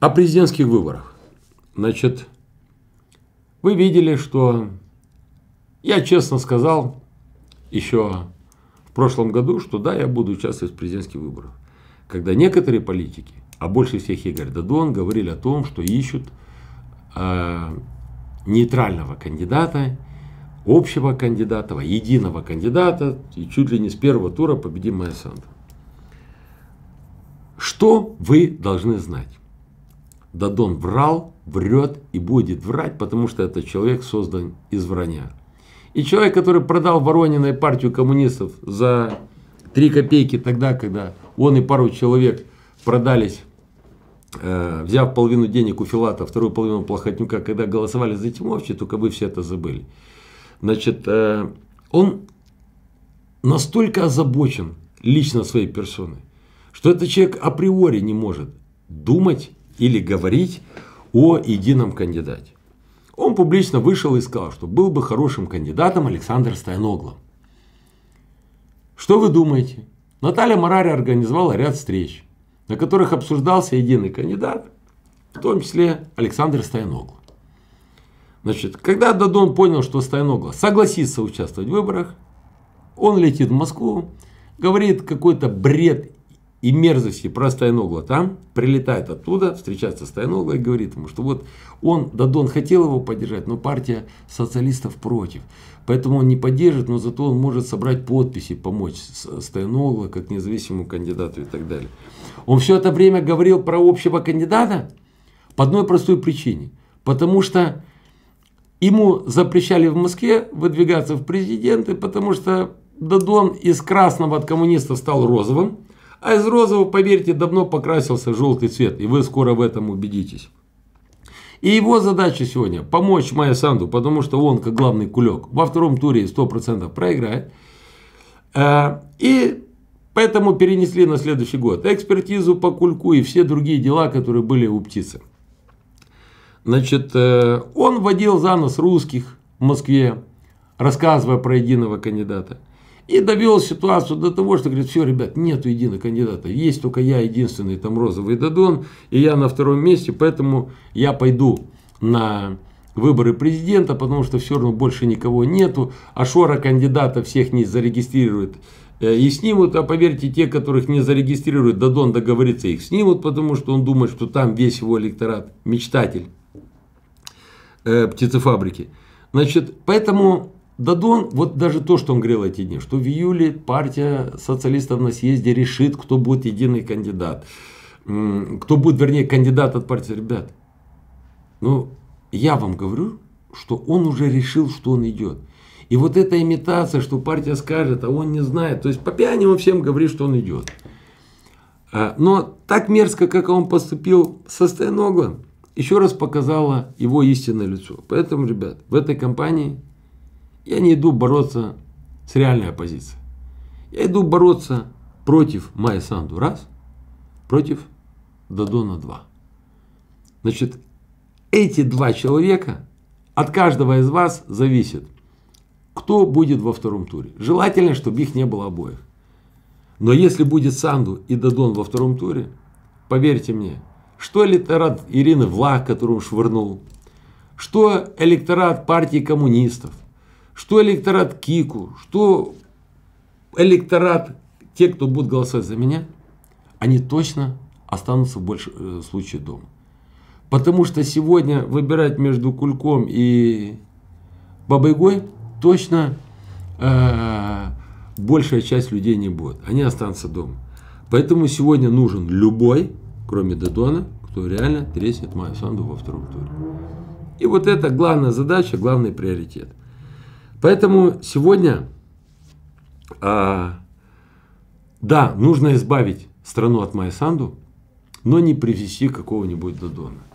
О президентских выборах. Значит, вы видели, что я честно сказал еще в прошлом году, что да, я буду участвовать в президентских выборах. Когда некоторые политики, а больше всех Игорь Дадон, говорили о том, что ищут э, нейтрального кандидата, общего кандидата, единого кандидата, и чуть ли не с первого тура победим Майя Санду. Что вы должны знать? Дадон врал, врет и будет врать, потому что этот человек создан из вранья. И человек, который продал Ворониной партию коммунистов за 3 копейки тогда, когда он и пару человек продались, э, взяв половину денег у Филата, вторую половину Плохотнюка, когда голосовали за Тимовича, только вы все это забыли. Значит, э, он настолько озабочен лично своей персоной, что этот человек априори не может думать или говорить о едином кандидате. Он публично вышел и сказал, что был бы хорошим кандидатом Александр Стояноглов. Что вы думаете? Наталья Морари организовала ряд встреч, на которых обсуждался единый кандидат, в том числе Александр Стояноглов. Значит, когда Дадон понял, что Стояноглов согласится участвовать в выборах, он летит в Москву, говорит какой-то бред и мерзости про Стояногла там, прилетает оттуда, встречается с Стояногло и говорит ему, что вот он, Дадон хотел его поддержать, но партия социалистов против. Поэтому он не поддержит, но зато он может собрать подписи, помочь Стояногло как независимому кандидату и так далее. Он все это время говорил про общего кандидата по одной простой причине. Потому что ему запрещали в Москве выдвигаться в президенты, потому что Дадон из красного от коммунистов стал розовым, а из розового, поверьте, давно покрасился желтый цвет, и вы скоро в этом убедитесь. И его задача сегодня помочь Майя Санду, потому что он, как главный кулек, во втором туре 100% проиграет. Э, и поэтому перенесли на следующий год экспертизу по кульку и все другие дела, которые были у птицы. Значит, э, он водил за нос русских в Москве, рассказывая про единого кандидата. И довел ситуацию до того, что говорит, все, ребят, нет единого кандидата. Есть только я единственный, там розовый Дадон, и я на втором месте, поэтому я пойду на выборы президента, потому что все равно больше никого нету. А Шора кандидата всех не зарегистрирует э, и снимут, а поверьте, те, которых не зарегистрируют, Дадон договорится, их снимут, потому что он думает, что там весь его электорат мечтатель э, птицефабрики. Значит, поэтому Дадон, вот даже то, что он говорил эти дни, что в июле партия социалистов на съезде решит, кто будет единый кандидат. Кто будет, вернее, кандидат от партии. Ребят, ну, я вам говорю, что он уже решил, что он идет. И вот эта имитация, что партия скажет, а он не знает. То есть по пьяни он всем говорит, что он идет. А, но так мерзко, как он поступил со Стеноглом, еще раз показало его истинное лицо. Поэтому, ребят, в этой компании я не иду бороться с реальной оппозицией. Я иду бороться против Майя Санду раз, против Дадона два. Значит, эти два человека от каждого из вас зависит, кто будет во втором туре. Желательно, чтобы их не было обоих. Но если будет Санду и Дадон во втором туре, поверьте мне, что электорат Ирины Влах, которую швырнул, что электорат партии коммунистов – что электорат Кику, что электорат, те, кто будут голосовать за меня, они точно останутся в большем э, случае дома. Потому что сегодня выбирать между Кульком и Бабайгой точно э, большая часть людей не будет. Они останутся дома. Поэтому сегодня нужен любой, кроме Дадона, кто реально треснет Майю Санду во втором туре. И вот это главная задача, главный приоритет – Поэтому сегодня, а, да, нужно избавить страну от Майя Санду, но не привести какого-нибудь Додона.